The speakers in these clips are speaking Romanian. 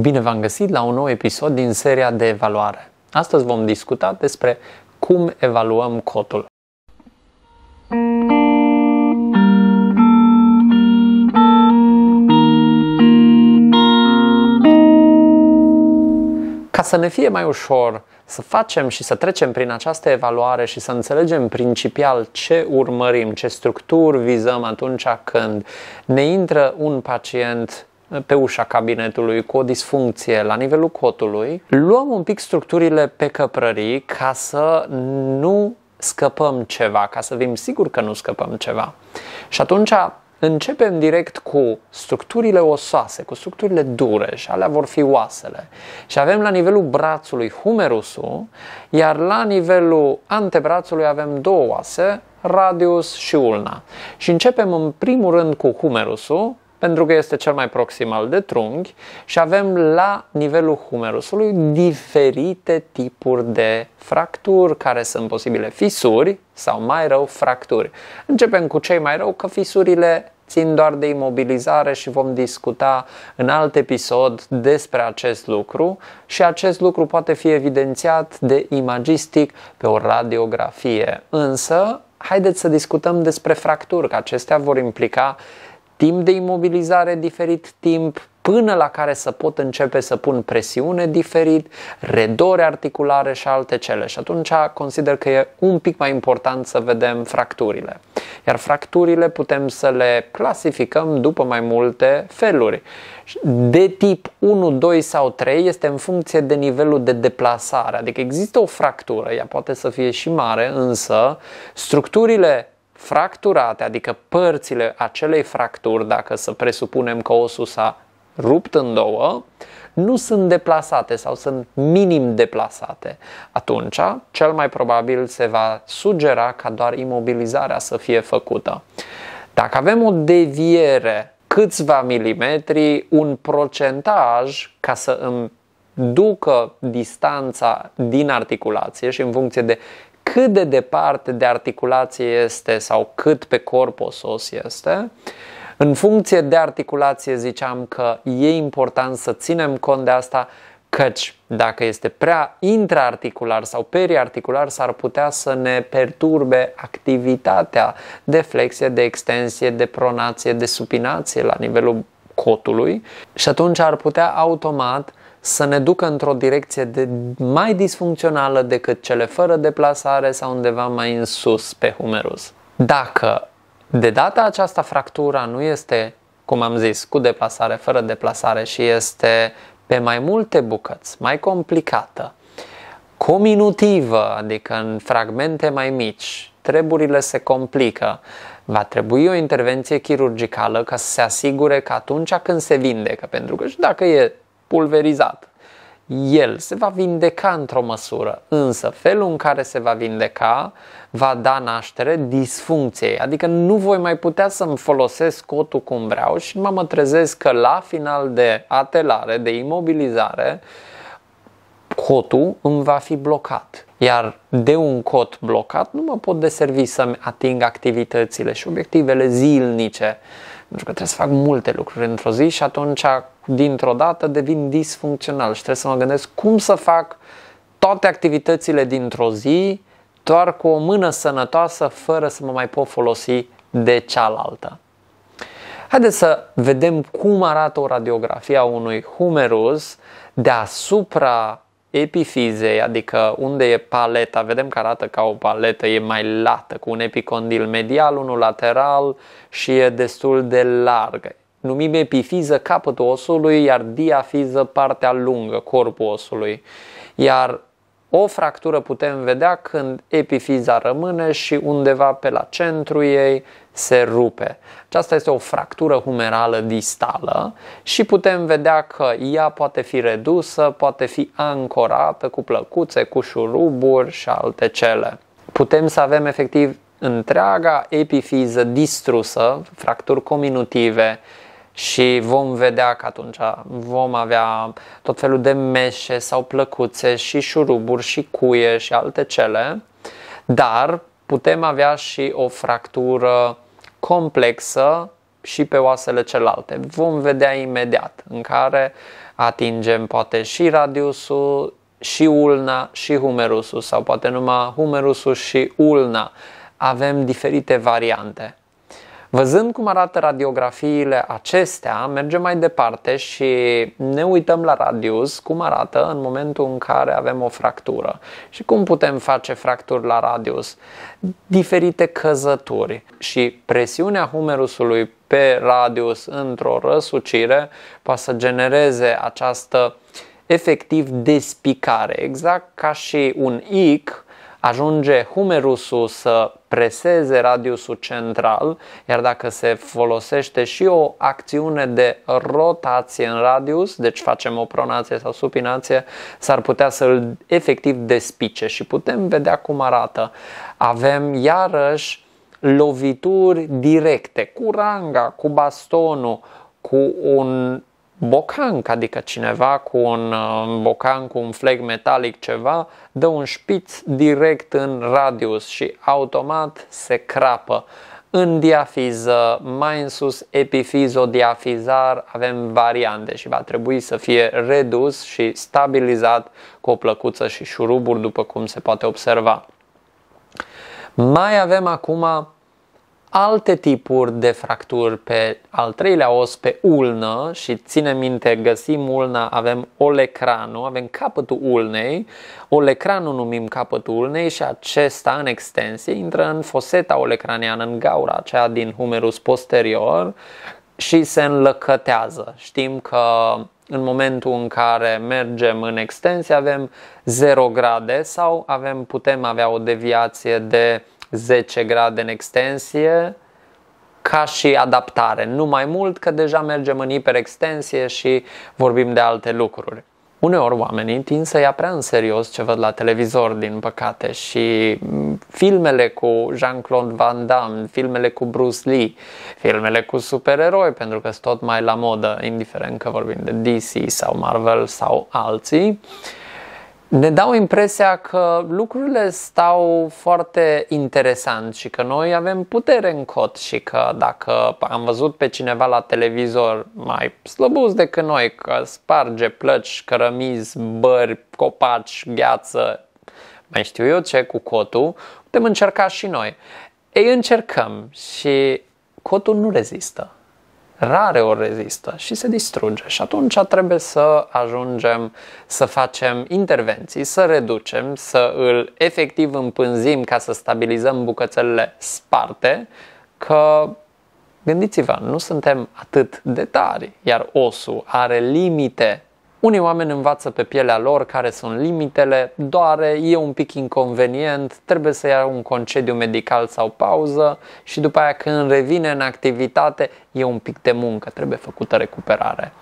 Bine v-am găsit la un nou episod din seria de evaluare. Astăzi vom discuta despre cum evaluăm cotul. Ca să ne fie mai ușor să facem și să trecem prin această evaluare și să înțelegem principial ce urmărim, ce structuri vizăm atunci când ne intră un pacient pe ușa cabinetului cu o disfuncție la nivelul cotului, luăm un pic structurile pe căprării ca să nu scăpăm ceva, ca să fim siguri că nu scăpăm ceva. Și atunci Începem direct cu structurile osoase, cu structurile dure și alea vor fi oasele. Și avem la nivelul brațului humerusul, iar la nivelul antebrațului avem două oase, radius și ulna. Și începem în primul rând cu humerusul, pentru că este cel mai proximal de trunchi și avem la nivelul humerusului diferite tipuri de fracturi care sunt posibile fisuri sau mai rău fracturi. Începem cu cei mai rău că fisurile țin doar de imobilizare și vom discuta în alt episod despre acest lucru și acest lucru poate fi evidențiat de imagistic pe o radiografie. Însă, haideți să discutăm despre fracturi, că acestea vor implica timp de imobilizare diferit, timp până la care să pot începe să pun presiune diferit, redore articulare și alte cele. Și atunci consider că e un pic mai important să vedem fracturile. Iar fracturile putem să le clasificăm după mai multe feluri. De tip 1, 2 sau 3 este în funcție de nivelul de deplasare. Adică există o fractură, ea poate să fie și mare, însă structurile fracturate, adică părțile acelei fracturi, dacă să presupunem că osul s-a rupt în două, nu sunt deplasate sau sunt minim deplasate, atunci cel mai probabil se va sugera ca doar imobilizarea să fie făcută. Dacă avem o deviere câțiva milimetri, un procentaj ca să îmi ducă distanța din articulație și în funcție de cât de departe de articulație este sau cât pe corp osos este, în funcție de articulație ziceam că e important să ținem cont de asta, căci dacă este prea intraarticular sau periarticular, s-ar putea să ne perturbe activitatea de flexie, de extensie, de pronație, de supinație la nivelul cotului și atunci ar putea automat să ne ducă într-o direcție de mai disfuncțională decât cele fără deplasare sau undeva mai în sus pe humerus. Dacă de data aceasta fractura nu este, cum am zis, cu deplasare, fără deplasare și este pe mai multe bucăți, mai complicată, cominutivă, adică în fragmente mai mici, treburile se complică, va trebui o intervenție chirurgicală ca să se asigure că atunci când se vindecă, pentru că și dacă e pulverizat. El se va vindeca într-o măsură, însă felul în care se va vindeca va da naștere disfuncției, adică nu voi mai putea să-mi folosesc cotul cum vreau și mă, mă trezesc că la final de atelare, de imobilizare, cotul îmi va fi blocat. Iar de un cot blocat nu mă pot deservi să-mi ating activitățile și obiectivele zilnice pentru că trebuie să fac multe lucruri într-o zi și atunci, dintr-o dată, devin disfuncțional și trebuie să mă gândesc cum să fac toate activitățile dintr-o zi doar cu o mână sănătoasă, fără să mă mai pot folosi de cealaltă. Haideți să vedem cum arată o radiografie a unui humerus deasupra epifizei, adică unde e paleta, vedem că arată ca o paletă, e mai lată, cu un epicondil medial, unul lateral și e destul de largă. Numim epifiză capătul osului, iar diafiză partea lungă, corpul osului. Iar o fractură putem vedea când epifiza rămâne și undeva pe la centru ei se rupe. Aceasta este o fractură humerală distală și putem vedea că ea poate fi redusă, poate fi ancorată cu plăcuțe, cu șuruburi și alte cele. Putem să avem efectiv întreaga epifiză distrusă, fracturi cominutive, și vom vedea că atunci vom avea tot felul de meșe sau plăcuțe și șuruburi și cuie și alte cele, dar putem avea și o fractură complexă și pe oasele celelalte. Vom vedea imediat în care atingem poate și radiusul, și ulna, și humerusul sau poate numai humerusul și ulna. Avem diferite variante. Văzând cum arată radiografiile acestea, mergem mai departe și ne uităm la radius cum arată în momentul în care avem o fractură și cum putem face fracturi la radius. Diferite căzături și presiunea humerusului pe radius într-o răsucire poate să genereze această efectiv despicare, exact ca și un ic ajunge humerusul să preseze radiusul central, iar dacă se folosește și o acțiune de rotație în radius, deci facem o pronație sau supinație, s-ar putea să-l efectiv despice și putem vedea cum arată. Avem iarăși lovituri directe, cu ranga, cu bastonul, cu un bocanc, adică cineva cu un uh, bocanc, cu un fleg metalic ceva, dă un șpiț direct în radius și automat se crapă. În diafiză, mai în sus, epifizodiafizar, avem variante și va trebui să fie redus și stabilizat cu o plăcuță și șuruburi, după cum se poate observa. Mai avem acum alte tipuri de fracturi pe al treilea os, pe ulnă și ține minte, găsim ulna, avem olecranul, avem capătul ulnei, olecranul numim capătul ulnei și acesta în extensie intră în foseta olecraniană, în gaura aceea din humerus posterior și se înlăcătează. Știm că în momentul în care mergem în extensie avem 0 grade sau avem, putem avea o deviație de 10 grade în extensie ca și adaptare, nu mai mult că deja mergem în hiperextensie și vorbim de alte lucruri. Uneori oamenii tind să ia prea în serios ce văd la televizor, din păcate, și mm, filmele cu Jean-Claude Van Damme, filmele cu Bruce Lee, filmele cu supereroi, pentru că sunt tot mai la modă, indiferent că vorbim de DC sau Marvel sau alții, uh, ne dau impresia că lucrurile stau foarte interesant și că noi avem putere în cot și că dacă am văzut pe cineva la televizor mai slăbus decât noi, că sparge plăci, cărămizi, bări, copaci, gheață, mai știu eu ce cu cotul, putem încerca și noi. Ei încercăm și cotul nu rezistă rare ori rezistă și se distruge și atunci trebuie să ajungem să facem intervenții, să reducem, să îl efectiv împânzim ca să stabilizăm bucățelele sparte, că gândiți-vă, nu suntem atât de tari, iar osul are limite unii oameni învață pe pielea lor care sunt limitele, doare, e un pic inconvenient, trebuie să ia un concediu medical sau pauză și după aia când revine în activitate e un pic de muncă, trebuie făcută recuperare.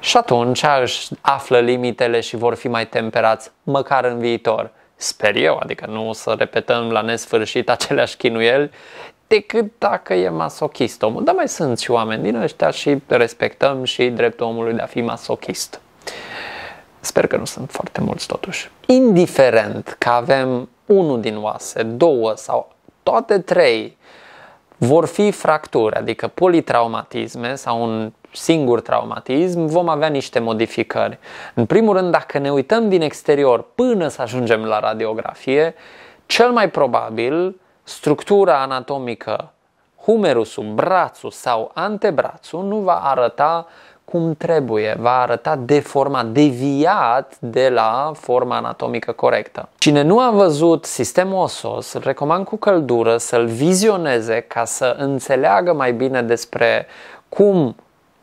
Și atunci își află limitele și vor fi mai temperați, măcar în viitor. Sper eu, adică nu o să repetăm la nesfârșit aceleași chinuieli, decât dacă e masochist omul. Dar mai sunt și oameni din ăștia și respectăm și dreptul omului de a fi masochist. Sper că nu sunt foarte mulți totuși. Indiferent că avem unul din oase, două sau toate trei, vor fi fracturi, adică politraumatisme sau un singur traumatism, vom avea niște modificări. În primul rând, dacă ne uităm din exterior până să ajungem la radiografie, cel mai probabil structura anatomică humerusul, brațul sau antebrațul nu va arăta cum trebuie, va arăta deformat, deviat de la forma anatomică corectă. Cine nu a văzut sistemul osos, îl recomand cu căldură să-l vizioneze ca să înțeleagă mai bine despre cum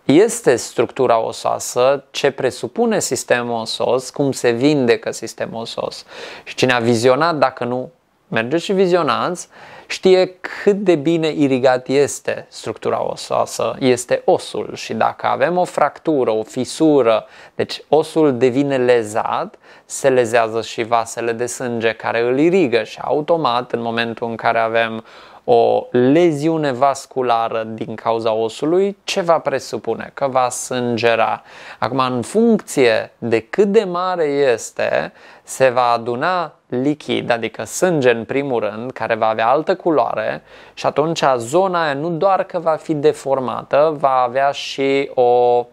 este structura osoasă, ce presupune sistemul osos, cum se vindecă sistemul osos. Și cine a vizionat, dacă nu, merge și vizionați, știe cât de bine irigat este structura osoasă, este osul și dacă avem o fractură, o fisură, deci osul devine lezat, se lezează și vasele de sânge care îl irigă și automat în momentul în care avem o leziune vasculară din cauza osului, ce va presupune? Că va sângera. Acum, în funcție de cât de mare este, se va aduna lichid, adică sânge în primul rând, care va avea altă culoare și atunci zona aia nu doar că va fi deformată, va avea și o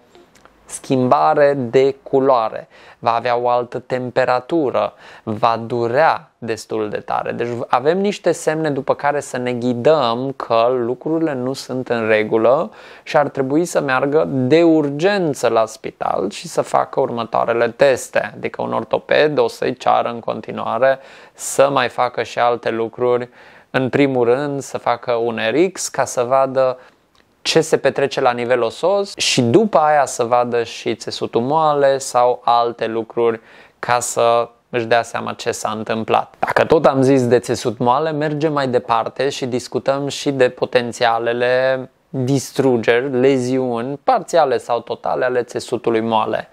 schimbare de culoare, va avea o altă temperatură, va durea destul de tare. Deci avem niște semne după care să ne ghidăm că lucrurile nu sunt în regulă și ar trebui să meargă de urgență la spital și să facă următoarele teste. Adică un ortoped o să-i ceară în continuare să mai facă și alte lucruri în primul rând să facă un RX ca să vadă ce se petrece la nivel osos și după aia să vadă și țesutul moale sau alte lucruri ca să își dea seama ce s-a întâmplat. Dacă tot am zis de țesut moale, mergem mai departe și discutăm și de potențialele distrugeri, leziuni, parțiale sau totale ale țesutului moale.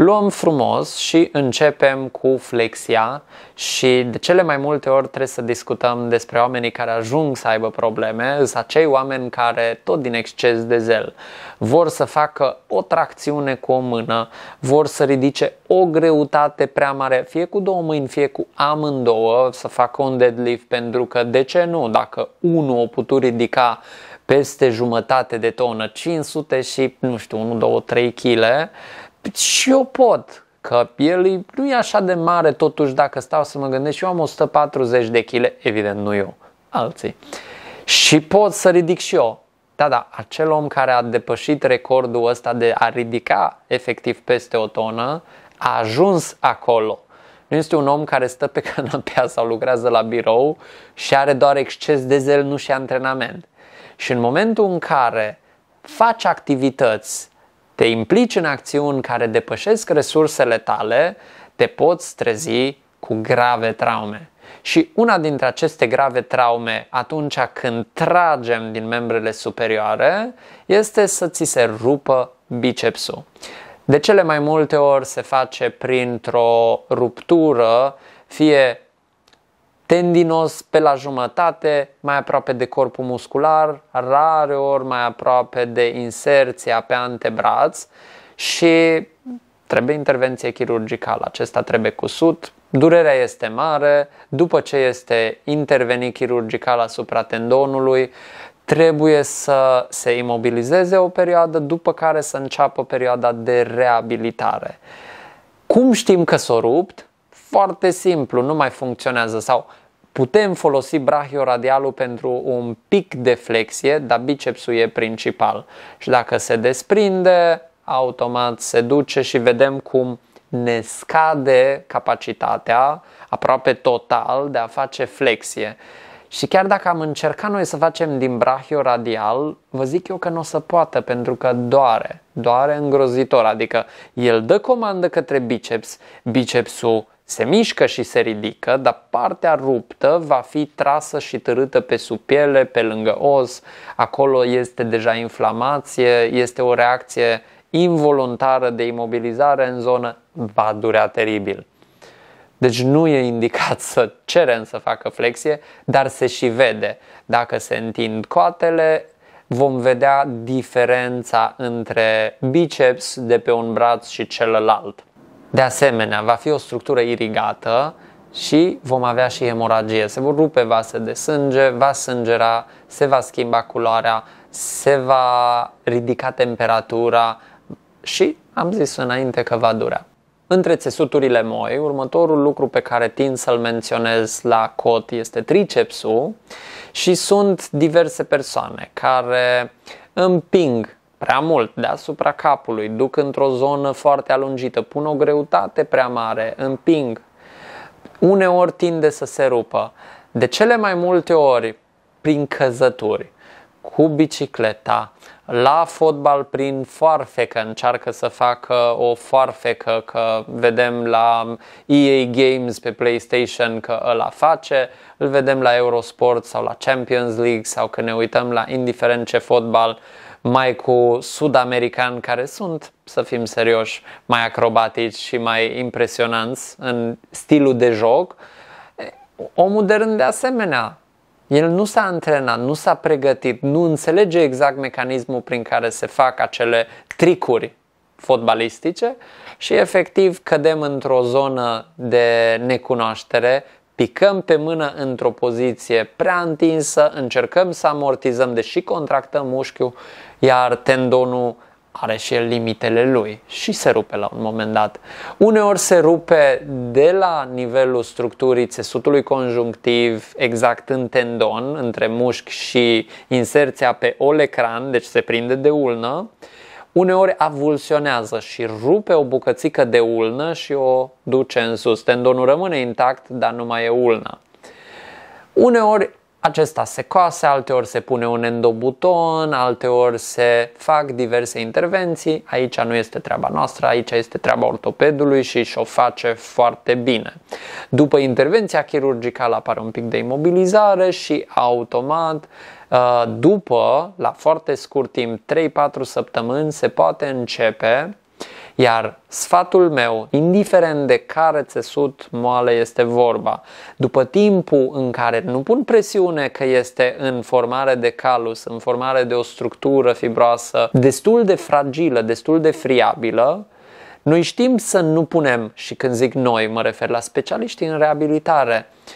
Luăm frumos și începem cu flexia și de cele mai multe ori trebuie să discutăm despre oamenii care ajung să aibă probleme, sunt acei oameni care tot din exces de zel vor să facă o tracțiune cu o mână, vor să ridice o greutate prea mare, fie cu două mâini, fie cu amândouă, să facă un deadlift pentru că de ce nu, dacă unul o putu ridica peste jumătate de tonă, 500 și, nu știu, 1, 2, 3 kg, și eu pot, că el nu e așa de mare totuși dacă stau să mă gândesc, eu am 140 de kg, evident nu eu, alții. Și pot să ridic și eu. Da, da, acel om care a depășit recordul ăsta de a ridica efectiv peste o tonă, a ajuns acolo. Nu este un om care stă pe canapea sau lucrează la birou și are doar exces de zel, nu și antrenament. Și în momentul în care faci activități te implici în acțiuni care depășesc resursele tale, te poți trezi cu grave traume. Și una dintre aceste grave traume, atunci când tragem din membrele superioare, este să ți se rupă bicepsul. De cele mai multe ori se face printr-o ruptură, fie tendinos pe la jumătate, mai aproape de corpul muscular, rare ori mai aproape de inserția pe antebraț și trebuie intervenție chirurgicală. Acesta trebuie cusut, durerea este mare, după ce este intervenit chirurgical asupra tendonului, trebuie să se imobilizeze o perioadă, după care să înceapă perioada de reabilitare. Cum știm că s-o rupt? Foarte simplu, nu mai funcționează sau putem folosi brachioradialul pentru un pic de flexie, dar bicepsul e principal. Și dacă se desprinde, automat se duce și vedem cum ne scade capacitatea aproape total de a face flexie. Și chiar dacă am încercat noi să facem din brachioradial, vă zic eu că nu o să poată pentru că doare, doare îngrozitor, adică el dă comandă către biceps, bicepsul se mișcă și se ridică, dar partea ruptă va fi trasă și târâtă pe sub piele, pe lângă os. Acolo este deja inflamație, este o reacție involuntară de imobilizare în zonă, va durea teribil. Deci nu e indicat să cerem să facă flexie, dar se și vede. Dacă se întind coatele, vom vedea diferența între biceps de pe un braț și celălalt. De asemenea, va fi o structură irigată și vom avea și hemoragie. Se vor rupe vase de sânge, va sângera, se va schimba culoarea, se va ridica temperatura și am zis înainte că va dura. Între țesuturile moi, următorul lucru pe care tind să-l menționez la cot este tricepsul și sunt diverse persoane care împing prea mult deasupra capului, duc într-o zonă foarte alungită, pun o greutate prea mare, împing, uneori tinde să se rupă. De cele mai multe ori, prin căzături, cu bicicleta, la fotbal prin foarfecă, încearcă să facă o foarfecă, că vedem la EA Games pe PlayStation că ăla face, îl vedem la Eurosport sau la Champions League sau că ne uităm la indiferent ce fotbal, uh, mai cu sud-americani care sunt, să fim serioși, mai acrobatici și mai impresionanți în stilul de joc, omul de rând de asemenea. El nu s-a antrenat, nu s-a pregătit, nu înțelege exact mecanismul prin care se fac acele tricuri fotbalistice și efectiv cădem într-o zonă de necunoaștere, picăm pe mână într-o poziție prea întinsă, încercăm să amortizăm, deși contractăm mușchiul iar tendonul are și el limitele lui și se rupe la un moment dat. Uneori se rupe de la nivelul structurii țesutului conjunctiv exact în tendon, între mușchi și inserția pe olecran, deci se prinde de ulnă. Uneori avulsionează și rupe o bucățică de ulnă și o duce în sus. Tendonul rămâne intact, dar nu mai e ulna. Uneori acesta se coase, alteori se pune un endobuton, alteori se fac diverse intervenții. Aici nu este treaba noastră, aici este treaba ortopedului și și-o face foarte bine. După intervenția chirurgicală apare un pic de imobilizare și automat uh, după, la foarte scurt timp, 3-4 săptămâni, se poate începe iar sfatul meu, indiferent de care țesut moale este vorba, după timpul în care nu pun presiune că este în formare de calus, în formare de o structură fibroasă destul de fragilă, destul de friabilă, noi știm să nu punem, și când zic noi, mă refer la specialiștii în reabilitare, uh,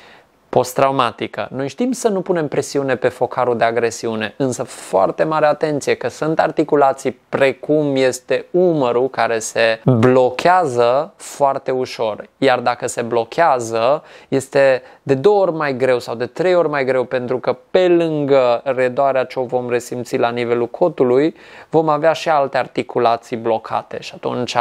posttraumatică. Noi știm să nu punem presiune pe focarul de agresiune, însă foarte mare atenție că sunt articulații precum este umărul care se blochează foarte ușor. Iar dacă se blochează, este de două ori mai greu sau de trei ori mai greu pentru că pe lângă redoarea ce o vom resimți la nivelul cotului, vom avea și alte articulații blocate și atunci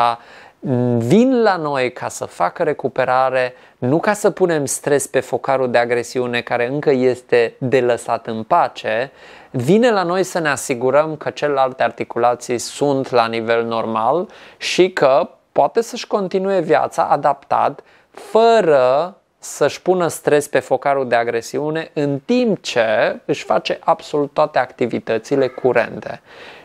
vin la noi ca să facă recuperare, nu ca să punem stres pe focarul de agresiune care încă este de lăsat în pace, vine la noi să ne asigurăm că celelalte articulații sunt la nivel normal și că poate să-și continue viața adaptat fără să-și pună stres pe focarul de agresiune în timp ce își face absolut toate activitățile curente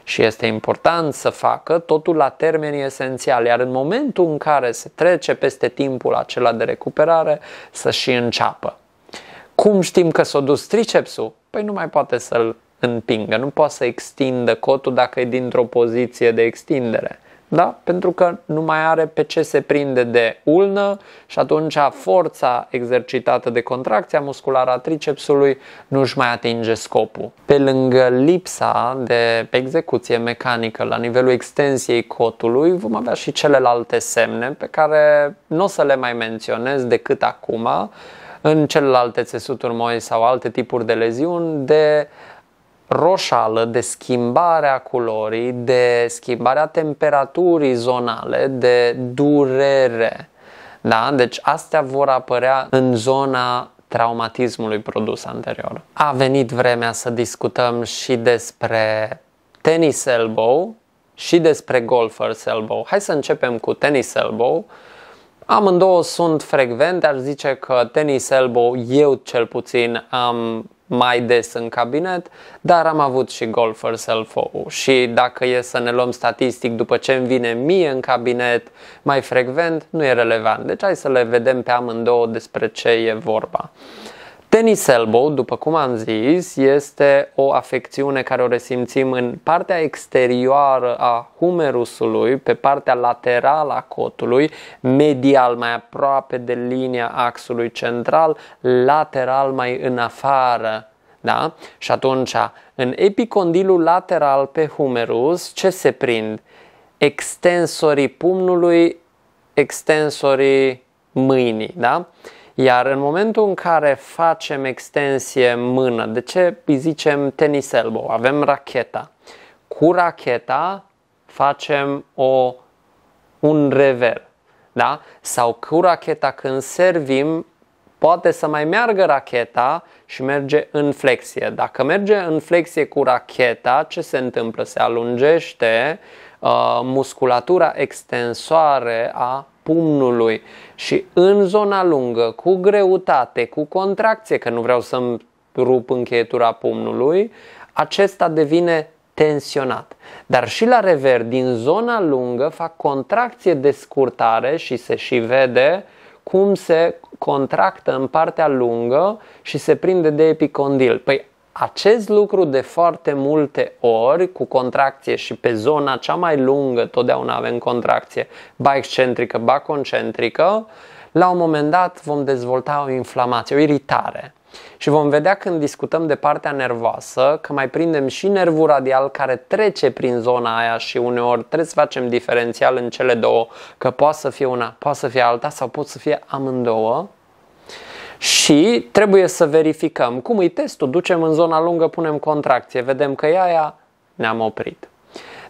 și este important să facă totul la termeni esențiali iar în momentul în care se trece peste timpul acela de recuperare, să și înceapă. Cum știm că s-a dus tricepsul? Păi nu mai poate să-l împingă, nu poate să extindă cotul dacă e dintr-o poziție de extindere. Da? Pentru că nu mai are pe ce se prinde de ulnă și atunci forța exercitată de contracția musculară a tricepsului nu își mai atinge scopul. Pe lângă lipsa de execuție mecanică la nivelul extensiei cotului, vom avea și celelalte semne pe care nu o să le mai menționez decât acum în celelalte țesuturi moi sau alte tipuri de leziuni de roșală de schimbarea culorii, de schimbarea temperaturii zonale, de durere. Da? Deci astea vor apărea în zona traumatismului produs anterior. A venit vremea să discutăm și despre tennis elbow și despre golfer's elbow. Hai să începem cu tennis elbow. Amândouă sunt frecvente, aș zice că tennis elbow, eu cel puțin am mai des în cabinet, dar am avut și Goal for self și dacă e să ne luăm statistic după ce îmi vine mie în cabinet mai frecvent, nu e relevant. Deci hai să le vedem pe amândouă despre ce e vorba. Tennis elbow, după cum am zis, este o afecțiune care o resimțim în partea exterioară a humerusului, pe partea laterală a cotului, medial mai aproape de linia axului central, lateral mai în afară. Da? Și atunci, în epicondilul lateral pe humerus, ce se prind? Extensorii pumnului, extensorii mâinii. Da? Iar în momentul în care facem extensie mână, de ce îi zicem tenis elbow? Avem racheta. Cu racheta facem o, un rever. Da? Sau cu racheta când servim, poate să mai meargă racheta și merge în flexie. Dacă merge în flexie cu racheta, ce se întâmplă? Se alungește uh, musculatura extensoare a pumnului și în zona lungă, cu greutate, cu contracție, că nu vreau să-mi rup încheietura pumnului, acesta devine tensionat. Dar și la rever, din zona lungă, fac contracție de scurtare și se și vede cum se contractă în partea lungă și se prinde de epicondil. Păi acest lucru de foarte multe ori cu contracție și pe zona cea mai lungă totdeauna avem contracție, ba excentrică, ba concentrică, la un moment dat vom dezvolta o inflamație, o iritare. Și vom vedea când discutăm de partea nervoasă că mai prindem și nervul radial care trece prin zona aia și uneori trebuie să facem diferențial în cele două, că poate să fie una, poate să fie alta sau pot să fie amândouă și trebuie să verificăm cum îi testul, ducem în zona lungă, punem contracție, vedem că e aia, ne-am oprit.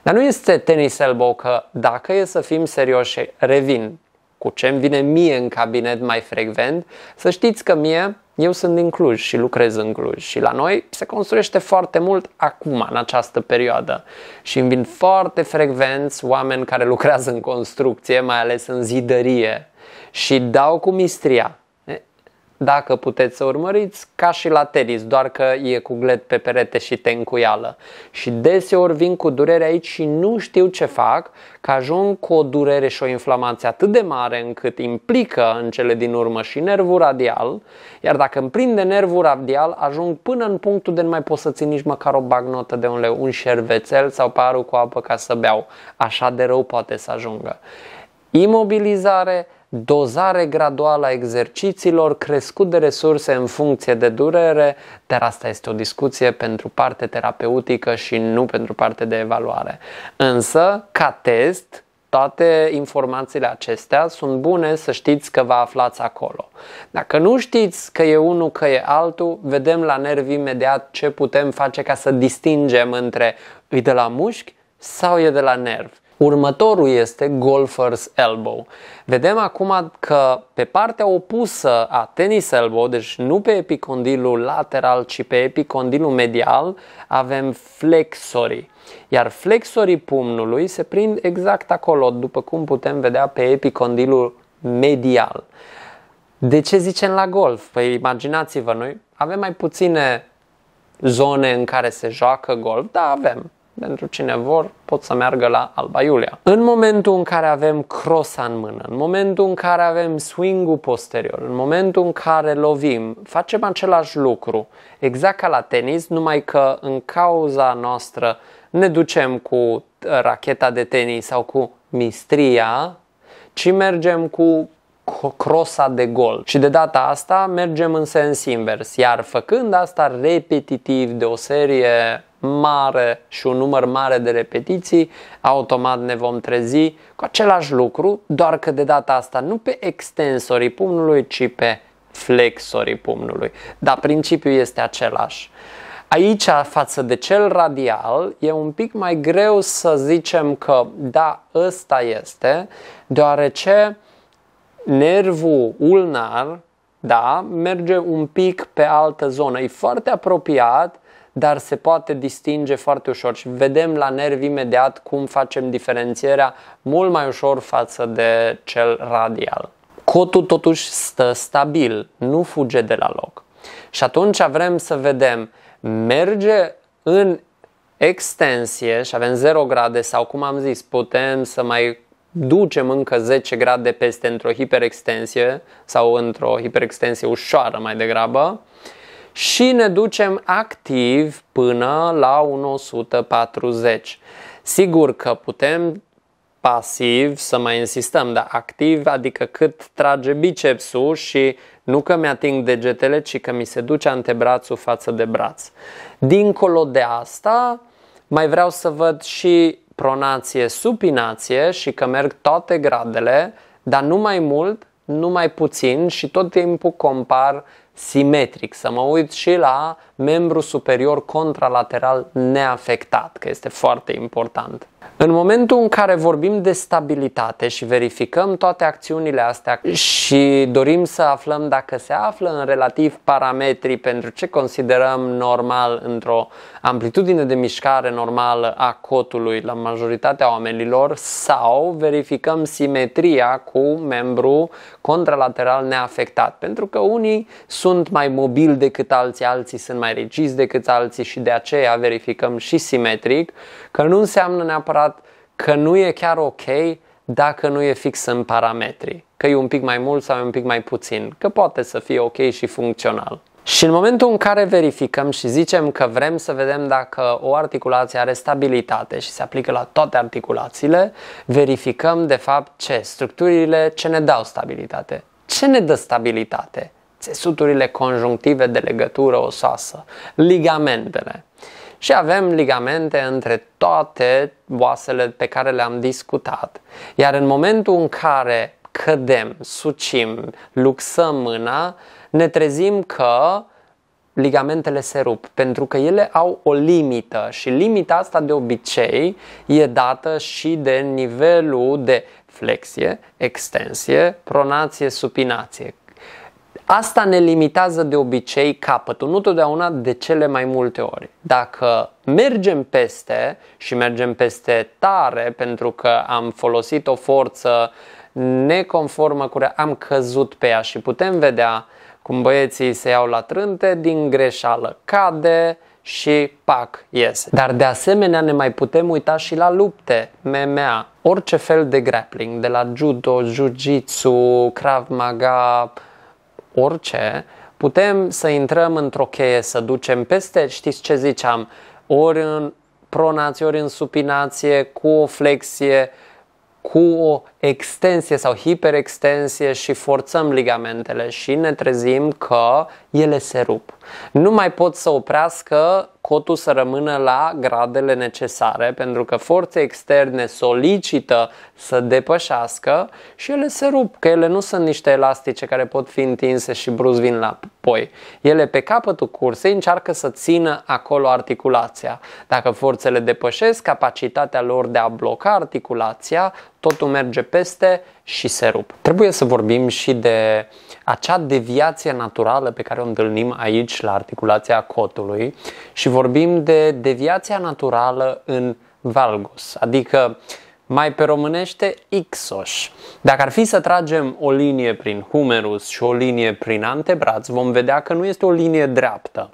Dar nu este tenis elbow că dacă e să fim serioși, revin cu ce îmi vine mie în cabinet mai frecvent, să știți că mie, eu sunt din Cluj și lucrez în Cluj și la noi se construiește foarte mult acum, în această perioadă. Și îmi vin foarte frecvenți oameni care lucrează în construcție, mai ales în zidărie și dau cu mistria dacă puteți să urmăriți, ca și la tenis, doar că e cu gled pe perete și te încuială. Și deseori vin cu durere aici și nu știu ce fac, că ajung cu o durere și o inflamație atât de mare încât implică în cele din urmă și nervul radial, iar dacă îmi prinde nervul radial, ajung până în punctul de nu mai pot să țin nici măcar o bagnotă de un leu, un șervețel sau parul cu apă ca să beau. Așa de rău poate să ajungă. Imobilizare, dozare graduală a exercițiilor, crescut de resurse în funcție de durere, dar asta este o discuție pentru parte terapeutică și nu pentru parte de evaluare. Însă, ca test, toate informațiile acestea sunt bune să știți că vă aflați acolo. Dacă nu știți că e unul, că e altul, vedem la nervi imediat ce putem face ca să distingem între îi de la mușchi sau e de la nerv. Următorul este golfer's elbow. Vedem acum că pe partea opusă a tennis elbow, deci nu pe epicondilul lateral, ci pe epicondilul medial, avem flexorii. Iar flexorii pumnului se prind exact acolo, după cum putem vedea pe epicondilul medial. De ce zicem la golf? Păi imaginați-vă, noi avem mai puține zone în care se joacă golf, da, avem pentru cine vor, pot să meargă la Alba Iulia. În momentul în care avem crosa în mână, în momentul în care avem swing-ul posterior, în momentul în care lovim, facem același lucru, exact ca la tenis, numai că în cauza noastră ne ducem cu uh, racheta de tenis sau cu mistria, ci mergem cu crosa de gol. Și de data asta mergem în sens invers, iar făcând asta repetitiv de o serie mare și un număr mare de repetiții, automat ne vom trezi cu același lucru, doar că de data asta nu pe extensorii pumnului, ci pe flexorii pumnului. Dar principiul este același. Aici, față de cel radial, e un pic mai greu să zicem că da, ăsta este, deoarece nervul ulnar, da, merge un pic pe altă zonă. E foarte apropiat, dar se poate distinge foarte ușor și vedem la nervi imediat cum facem diferențierea mult mai ușor față de cel radial. Cotul totuși stă stabil, nu fuge de la loc. Și atunci vrem să vedem, merge în extensie și avem 0 grade sau cum am zis, putem să mai ducem încă 10 grade peste într-o hiperextensie sau într-o hiperextensie ușoară mai degrabă și ne ducem activ până la 140. Sigur că putem pasiv să mai insistăm, dar activ, adică cât trage bicepsul și nu că mi-ating degetele, ci că mi se duce antebrațul față de braț. Dincolo de asta, mai vreau să văd și pronație, supinație și că merg toate gradele, dar nu mai mult, nu mai puțin și tot timpul compar simetric, să mă uit și la membru superior contralateral neafectat, că este foarte important. În momentul în care vorbim de stabilitate și verificăm toate acțiunile astea și dorim să aflăm dacă se află în relativ parametrii pentru ce considerăm normal într-o amplitudine de mișcare normală a cotului la majoritatea oamenilor sau verificăm simetria cu membru contralateral neafectat, pentru că unii sunt mai mobili decât alții, alții sunt mai rigizi decât alții și de aceea verificăm și simetric, că nu înseamnă neapărat că nu e chiar ok dacă nu e fix în parametri, că e un pic mai mult sau e un pic mai puțin, că poate să fie ok și funcțional. Și în momentul în care verificăm și zicem că vrem să vedem dacă o articulație are stabilitate și se aplică la toate articulațiile, verificăm de fapt ce structurile ce ne dau stabilitate. Ce ne dă stabilitate? Țesuturile conjunctive de legătură osoasă, ligamentele și avem ligamente între toate oasele pe care le-am discutat. Iar în momentul în care cădem, sucim, luxăm mâna, ne trezim că ligamentele se rup, pentru că ele au o limită și limita asta de obicei e dată și de nivelul de flexie, extensie, pronație, supinație. Asta ne limitează de obicei capătul, nu totdeauna de cele mai multe ori. Dacă mergem peste și mergem peste tare pentru că am folosit o forță neconformă cu rea, am căzut pe ea și putem vedea cum băieții se iau la trânte, din greșeală cade și pac, iese. Dar de asemenea ne mai putem uita și la lupte, MMA, orice fel de grappling, de la judo, jiu-jitsu, krav maga, orice, putem să intrăm într-o cheie, să ducem peste, știți ce ziceam, ori în pronație, ori în supinație, cu o flexie, cu o extensie sau hiperextensie și forțăm ligamentele și ne trezim că ele se rup. Nu mai pot să oprească cotul să rămână la gradele necesare, pentru că forțe externe solicită să depășească și ele se rup, că ele nu sunt niște elastice care pot fi întinse și brusc vin la poi. Ele pe capătul cursei încearcă să țină acolo articulația. Dacă forțele depășesc capacitatea lor de a bloca articulația, totul merge peste și se rup. Trebuie să vorbim și de uh, acea deviație naturală pe care o întâlnim aici la articulația cotului și vorbim de deviația naturală în valgus, adică mai pe românește ixoș. Dacă ar fi să tragem o linie prin humerus și o linie prin antebraț, vom vedea că nu este o linie dreaptă.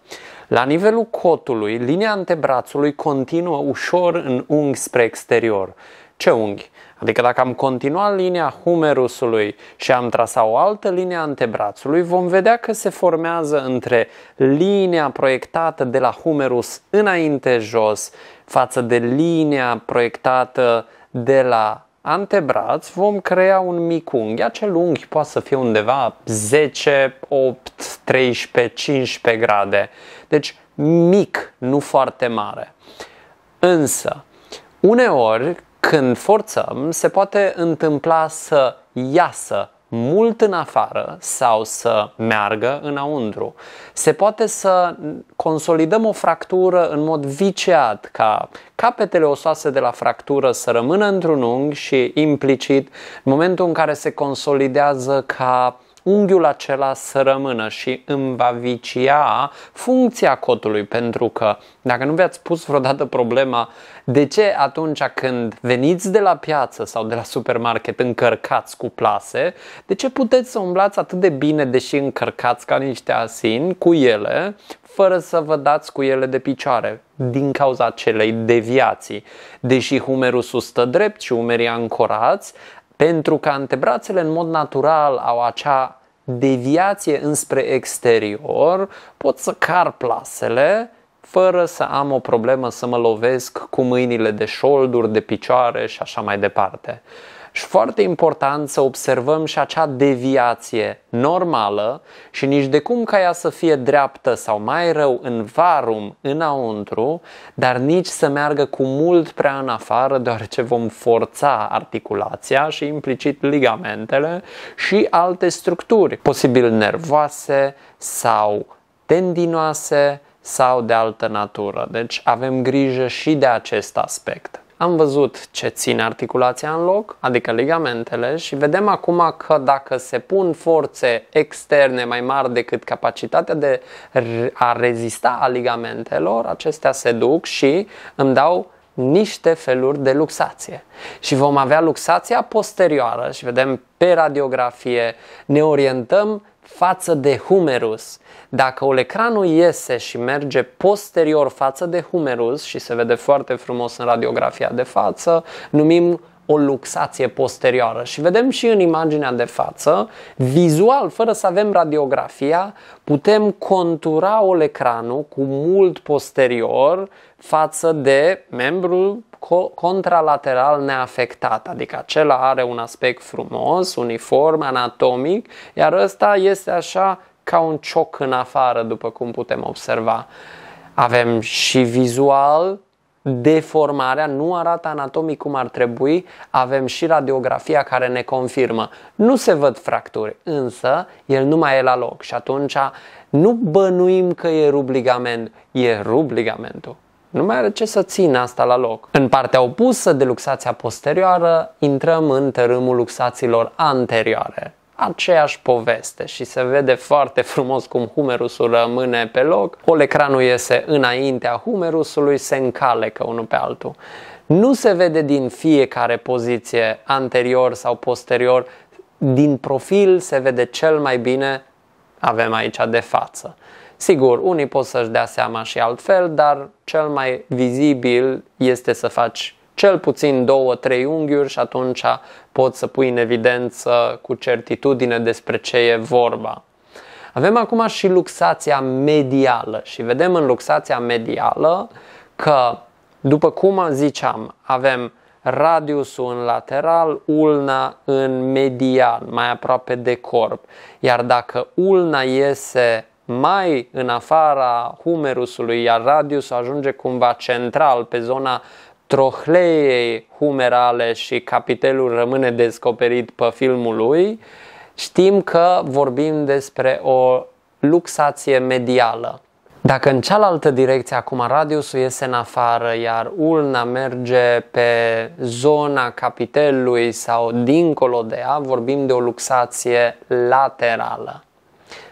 La nivelul cotului, linia antebrațului continuă ușor în unghi spre exterior. Ce unghi? Adică dacă am continuat linia humerusului și am trasat o altă linie a antebrațului, vom vedea că se formează între linia proiectată de la humerus înainte jos față de linia proiectată de la antebraț, vom crea un mic unghi. Acel unghi poate să fie undeva 10, 8, 13, 15 grade. Deci mic, nu foarte mare. Însă, uneori, când forțăm, se poate întâmpla să iasă mult în afară sau să meargă înăuntru. Se poate să consolidăm o fractură în mod viciat, ca capetele osoase de la fractură să rămână într-un unghi și implicit, în momentul în care se consolidează ca unghiul acela să rămână și îmi va vicia funcția cotului, pentru că dacă nu vi-ați pus vreodată problema de ce atunci când veniți de la piață sau de la supermarket încărcați cu plase, de ce puteți să umblați atât de bine deși încărcați ca niște asini cu ele, fără să vă dați cu ele de picioare, din cauza acelei deviații. Deși humerusul sus stă drept și umerii ancorați, pentru că antebrațele în mod natural au acea deviație înspre exterior, pot să car plasele fără să am o problemă să mă lovesc cu mâinile de șolduri, de picioare și așa mai departe. Și foarte important să observăm și acea deviație normală și nici de cum ca ea să fie dreaptă sau mai rău în varum, înăuntru, dar nici să meargă cu mult prea în afară, deoarece vom forța articulația și implicit ligamentele și alte structuri, posibil nervoase sau tendinoase sau de altă natură. Deci avem grijă și de acest aspect. Am văzut ce ține articulația în loc, adică ligamentele, și vedem acum că dacă se pun forțe externe mai mari decât capacitatea de a rezista a ligamentelor, acestea se duc și îmi dau niște feluri de luxație. Și vom avea luxația posterioară și vedem pe radiografie, ne orientăm față de humerus dacă olecranul iese și merge posterior față de humerus și se vede foarte frumos în radiografia de față, numim o luxație posterioară și vedem și în imaginea de față, vizual, fără să avem radiografia, putem contura olecranul cu mult posterior față de membrul contralateral neafectat, adică acela are un aspect frumos, uniform, anatomic, iar ăsta este așa ca un cioc în afară, după cum putem observa. Avem și vizual deformarea, nu arată anatomic cum ar trebui, avem și radiografia care ne confirmă. Nu se văd fracturi, însă el nu mai e la loc și atunci nu bănuim că e rub ligament, e rub ligamentul. Nu mai are ce să țină asta la loc. În partea opusă de luxația posterioară intrăm în tărâmul luxațiilor anterioare aceeași poveste și se vede foarte frumos cum humerusul rămâne pe loc, olecranul iese înaintea humerusului, se încalecă unul pe altul. Nu se vede din fiecare poziție, anterior sau posterior, din profil se vede cel mai bine, avem aici de față. Sigur, unii pot să-și dea seama și altfel, dar cel mai vizibil este să faci cel puțin două, trei unghiuri și atunci poți să pui în evidență cu certitudine despre ce e vorba. Avem acum și luxația medială și vedem în luxația medială că, după cum ziceam, avem radiusul în lateral, ulna în median, mai aproape de corp. Iar dacă ulna iese mai în afara humerusului, iar radiusul ajunge cumva central pe zona trohleiei humerale și capitelul rămâne descoperit pe filmul lui, știm că vorbim despre o luxație medială. Dacă în cealaltă direcție acum radiusul iese în afară, iar ulna merge pe zona capitelului sau dincolo de ea, vorbim de o luxație laterală.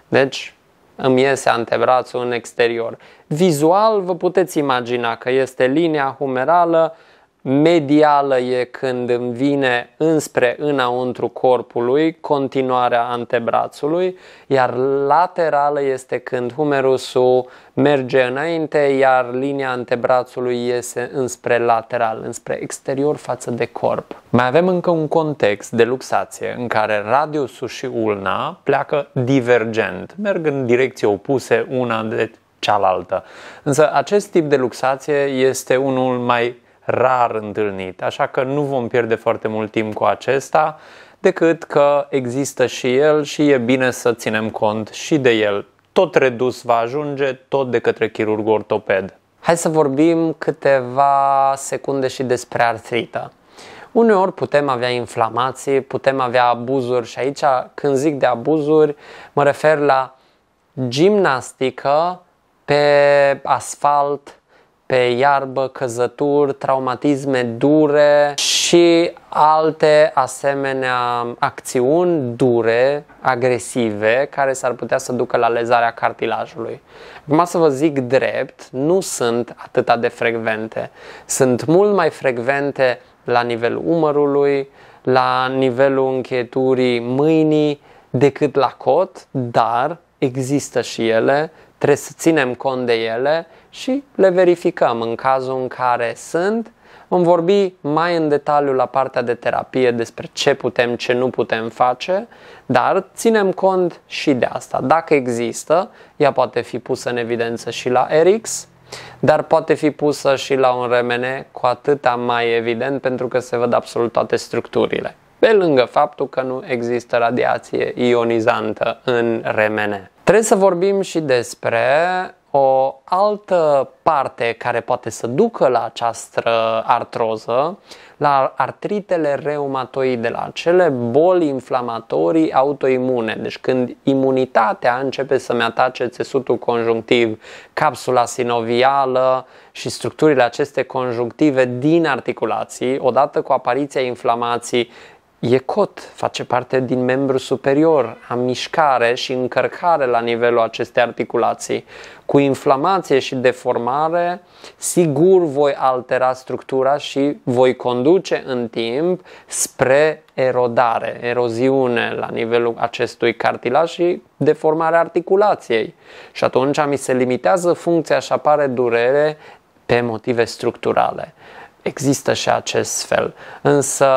Deci îmi iese antebrațul în exterior. Vizual vă puteți imagina că este linia humerală, medială e când îmi vine înspre înăuntru corpului, continuarea antebrațului, iar laterală este când humerusul merge înainte, iar linia antebrațului iese înspre lateral, înspre exterior față de corp. Mai avem încă un context de luxație în care radiusul și ulna pleacă divergent, merg în direcții opuse una de cealaltă. Însă acest tip de luxație este unul mai rar întâlnit, așa că nu vom pierde foarte mult timp cu acesta, decât că există și el și e bine să ținem cont și de el. Tot redus va ajunge, tot de către chirurg ortoped. Hai să vorbim câteva secunde și despre artrită. Uneori putem avea inflamații, putem avea abuzuri și aici când zic de abuzuri mă refer la gimnastică pe asfalt, pe iarbă, căzături, traumatisme dure și alte asemenea acțiuni dure, agresive, care s-ar putea să ducă la lezarea cartilajului. Acum să vă zic drept, nu sunt atât de frecvente. Sunt mult mai frecvente la nivelul umărului, la nivelul încheieturii mâinii, decât la cot, dar există și ele Trebuie să ținem cont de ele și le verificăm în cazul în care sunt. Vom vorbi mai în detaliu la partea de terapie despre ce putem, ce nu putem face, dar ținem cont și de asta. Dacă există, ea poate fi pusă în evidență și la RX, dar poate fi pusă și la un remene cu atâta mai evident pentru că se văd absolut toate structurile. Pe lângă faptul că nu există radiație ionizantă în remene. Trebuie să vorbim și despre o altă parte care poate să ducă la această artroză, la artritele reumatoide, la cele boli inflamatorii autoimune. Deci când imunitatea începe să-mi atace țesutul conjunctiv, capsula sinovială și structurile aceste conjunctive din articulații, odată cu apariția inflamației, Iecot face parte din membru superior a mișcare și încărcare la nivelul acestei articulații. Cu inflamație și deformare, sigur voi altera structura și voi conduce în timp spre erodare, eroziune la nivelul acestui cartilaj și deformarea articulației. Și atunci mi se limitează funcția și apare durere pe motive structurale. Există și acest fel. Însă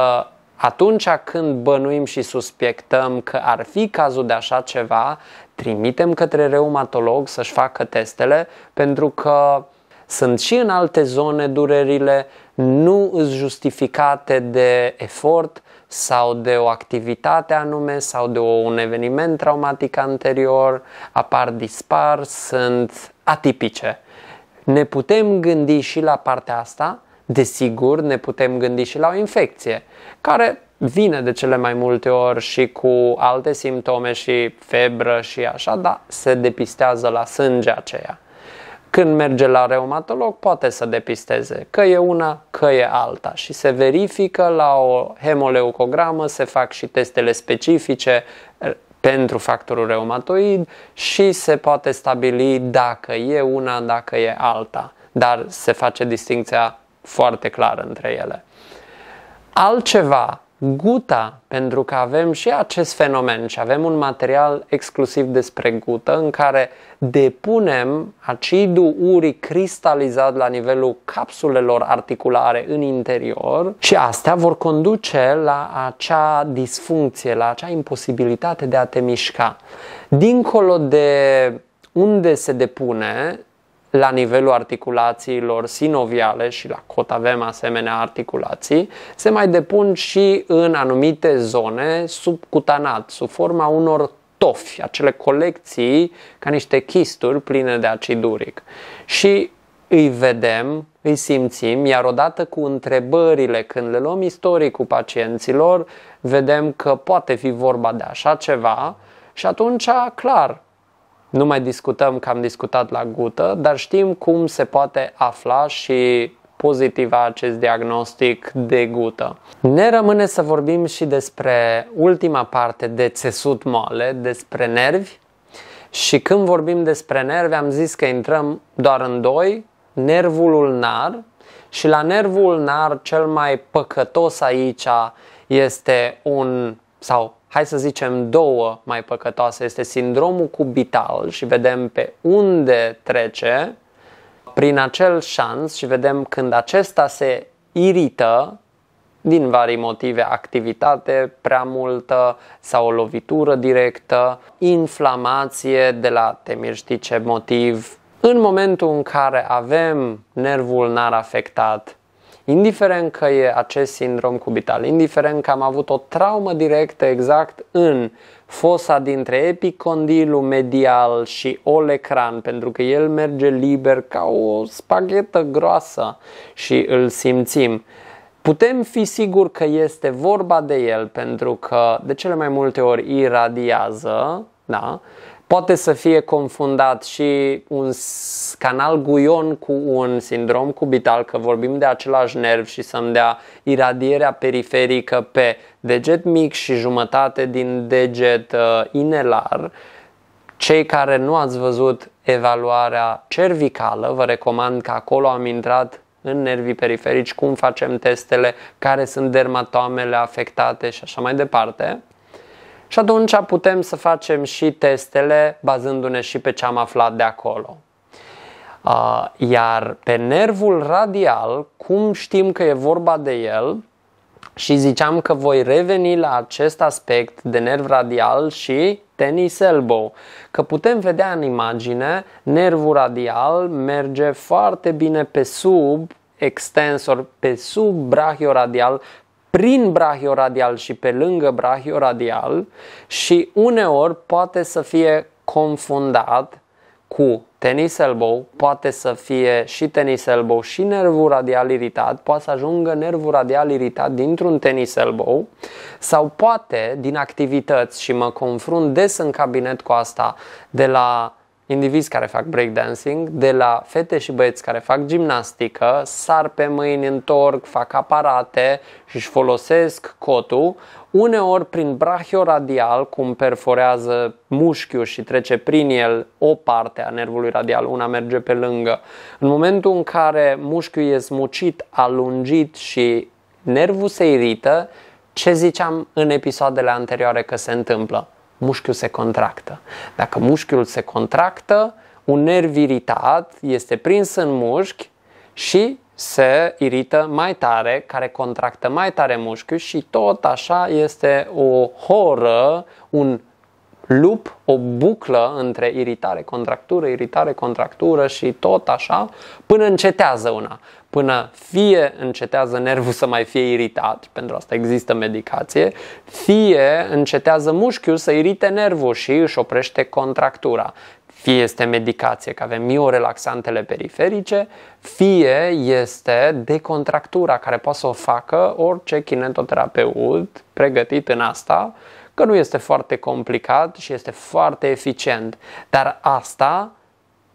atunci când bănuim și suspectăm că ar fi cazul de așa ceva, trimitem către reumatolog să-și facă testele pentru că sunt și în alte zone durerile, nu îs justificate de efort sau de o activitate anume sau de un eveniment traumatic anterior, apar dispar, sunt atipice. Ne putem gândi și la partea asta, Desigur, ne putem gândi și la o infecție, care vine de cele mai multe ori și cu alte simptome și febră și așa, dar se depistează la sânge aceea. Când merge la reumatolog, poate să depisteze că e una, că e alta și se verifică la o hemoleucogramă, se fac și testele specifice eh, pentru factorul reumatoid și se poate stabili dacă e una, dacă e alta, dar se face distinția foarte clar între ele. Altceva, guta, pentru că avem și acest fenomen și avem un material exclusiv despre gută în care depunem acidul uric cristalizat la nivelul capsulelor articulare în interior și astea vor conduce la acea disfuncție, la acea imposibilitate de a te mișca. Dincolo de unde se depune, la nivelul articulațiilor sinoviale și la cot avem asemenea articulații, se mai depun și în anumite zone subcutanat, sub forma unor tofi, acele colecții ca niște chisturi pline de acid uric. Și îi vedem, îi simțim, iar odată cu întrebările, când le luăm istoricul pacienților, vedem că poate fi vorba de așa ceva și atunci, clar, nu mai discutăm că am discutat la gută, dar știm cum se poate afla și pozitiv acest diagnostic de gută. Ne rămâne să vorbim și despre ultima parte de țesut moale, despre nervi. Și când vorbim despre nervi, am zis că intrăm doar în doi, nervul ulnar și la nervul ulnar cel mai păcătos aici este un sau hai să zicem, două mai păcătoase. Este sindromul cubital și vedem pe unde trece prin acel șans și vedem când acesta se irită din vari motive, activitate prea multă sau o lovitură directă, inflamație de la temir știi ce motiv. În momentul în care avem nervul nar afectat, indiferent că e acest sindrom cubital, indiferent că am avut o traumă directă exact în fosa dintre epicondilul medial și olecran, pentru că el merge liber ca o spaghetă groasă și îl simțim. Putem fi siguri că este vorba de el pentru că de cele mai multe ori iradiază, da? Poate să fie confundat și un canal guion cu un sindrom cubital, că vorbim de același nerv și să-mi dea iradierea periferică pe deget mic și jumătate din deget uh, inelar. Cei care nu ați văzut evaluarea cervicală, vă recomand că acolo am intrat în nervii periferici, cum facem testele, care sunt dermatoamele afectate și așa mai departe. Și atunci putem să facem și testele bazându-ne și pe ce am aflat de acolo. Iar pe nervul radial, cum știm că e vorba de el, și ziceam că voi reveni la acest aspect de nerv radial și tenis elbow, că putem vedea în imagine nervul radial merge foarte bine pe sub extensor, pe sub brachioradial, prin brahioradial și pe lângă brahioradial și uneori poate să fie confundat cu tenis elbow, poate să fie și tenis elbow și nervul radial iritat, poate să ajungă nervul radial iritat dintr-un tenis elbow sau poate din activități și mă confrunt des în cabinet cu asta de la indivizi care fac breakdancing, de la fete și băieți care fac gimnastică, sar pe mâini, întorc, fac aparate și își folosesc cotul, uneori prin brachioradial, cum perforează mușchiul și trece prin el o parte a nervului radial, una merge pe lângă. În momentul în care mușchiul e smucit, alungit și nervul se irită, ce ziceam în episoadele anterioare că se întâmplă? mușchiul se contractă. Dacă mușchiul se contractă, un nerv iritat este prins în mușchi și se irită mai tare, care contractă mai tare mușchiul și tot așa este o horă, un lup, o buclă între iritare, contractură, iritare, contractură și tot așa, până încetează una. Până fie încetează nervul să mai fie iritat, pentru asta există medicație, fie încetează mușchiul să irite nervul și își oprește contractura. Fie este medicație, că avem miorelaxantele periferice, fie este decontractura, care poate să o facă orice kinetoterapeut pregătit în asta, că nu este foarte complicat și este foarte eficient. Dar asta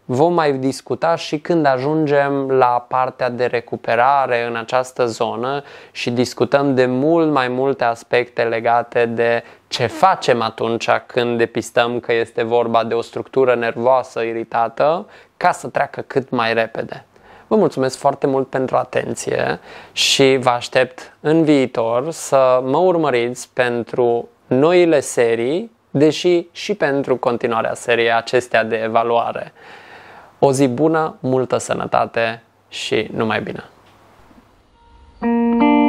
vom mai discuta și când ajungem la partea de recuperare în această zonă și discutăm de mult mai multe aspecte legate de ce facem atunci când depistăm că este vorba de o structură nervoasă iritată ca să treacă cât mai repede. Vă mulțumesc foarte mult pentru atenție și vă aștept în viitor să mă urmăriți pentru noile serii, deși și pentru continuarea seriei acestea de evaluare. O zi bună, multă sănătate și numai bine! thank you